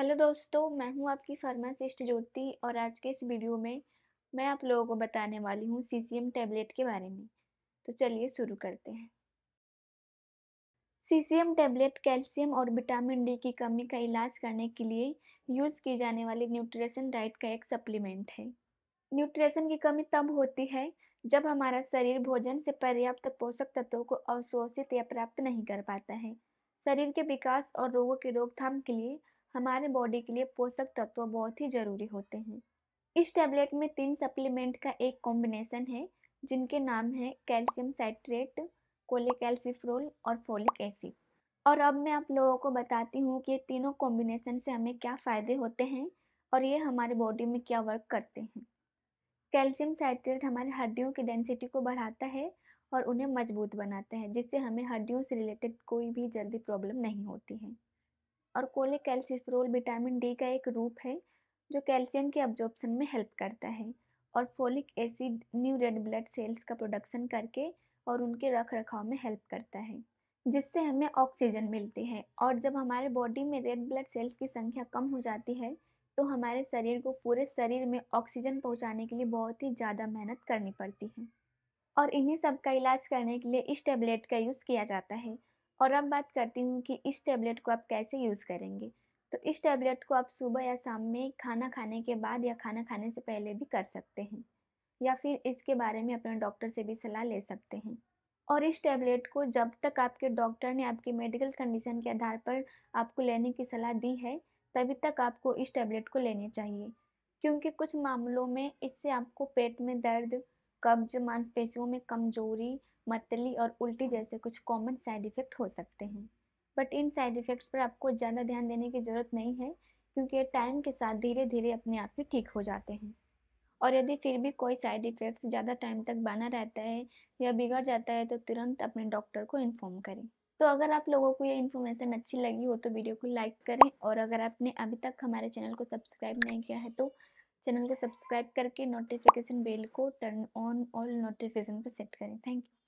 hello दोस्तों मैं हूं आपकी फार्मासिस्ट ज्योति और आज के इस वीडियो में मैं आप लोगों को बताने वाली हूं सीसीएम टैबलेट के बारे में तो चलिए शुरू करते हैं सीसीएम टैबलेट कैल्शियम और विटामिन डी की कमी का इलाज करने के लिए यूज़ की जाने वाली न्यूट्रिशन डाइट का एक सप्लीमेंट है न्यूट्रिशन की कमी तब होती है जब हमारा शरीर भोजन से पर्याप्त पोषक तत्वों को अवशोषित या प्राप्त नहीं कर पाता है शरीर के विकास और रोगों की रोकथाम के लिए हमारे बॉडी के लिए पोषक तत्व बहुत ही ज़रूरी होते हैं इस टैबलेट में तीन सप्लीमेंट का एक कॉम्बिनेशन है जिनके नाम है कैल्शियम साइट्रेट कोलेकैल्सिफ्रोल और फोलिक एसिड और अब मैं आप लोगों को बताती हूँ कि ये तीनों कॉम्बिनेशन से हमें क्या फ़ायदे होते हैं और ये हमारे बॉडी में क्या वर्क करते हैं कैल्शियम साइट्रेट हमारे हड्डियों की डेंसिटी को बढ़ाता है और उन्हें मजबूत बनाता है जिससे हमें हड्डियों से रिलेटेड कोई भी जल्दी प्रॉब्लम नहीं होती है और कोले कैल्सिफ्रोल विटामिन डी का एक रूप है जो कैल्शियम के अब्जॉर्प्शन में हेल्प करता है और folic acid new red blood cells का प्रोडक्शन करके और उनके रख रखाव में हेल्प करता है जिससे हमें ऑक्सीजन मिलती है और जब हमारे बॉडी में रेड ब्लड सेल्स की संख्या कम हो जाती है तो हमारे शरीर को पूरे शरीर में ऑक्सीजन पहुंचाने के लिए बहुत ही ज़्यादा मेहनत करनी पड़ती है और इन्हीं सब का इलाज करने के लिए इस टेबलेट का यूज़ किया जाता है और अब बात करती हूँ कि इस टैबलेट को आप कैसे यूज़ करेंगे तो इस टैबलेट को आप सुबह या शाम में खाना खाने के बाद या खाना खाने से पहले भी कर सकते हैं या फिर इसके बारे में अपने डॉक्टर से भी सलाह ले सकते हैं और इस टैबलेट को जब तक आपके डॉक्टर ने आपकी मेडिकल कंडीशन के आधार पर आपको लेने की सलाह दी है तभी तक आपको इस टैबलेट को लेने चाहिए क्योंकि कुछ मामलों में इससे आपको पेट में दर्द कब्ज मांसपेशियों में कमजोरी मतली और उल्टी जैसे कुछ कॉमन साइड इफ़ेक्ट हो सकते हैं बट इन साइड इफ़ेक्ट्स पर आपको ज़्यादा ध्यान देने की ज़रूरत नहीं है क्योंकि ये टाइम के साथ धीरे धीरे अपने आप ही ठीक हो जाते हैं और यदि फिर भी कोई साइड इफ़ेक्ट्स ज़्यादा टाइम तक बना रहता है या बिगड़ जाता है तो तुरंत अपने डॉक्टर को इन्फॉर्म करें तो अगर आप लोगों को ये इन्फॉर्मेशन अच्छी लगी हो तो वीडियो को लाइक करें और अगर आपने अभी तक हमारे चैनल को सब्सक्राइब नहीं किया है तो चैनल को सब्सक्राइब करके नोटिफिकेशन बेल को टर्न ऑन ऑल नोटिफिकेशन पर सेट करें थैंक यू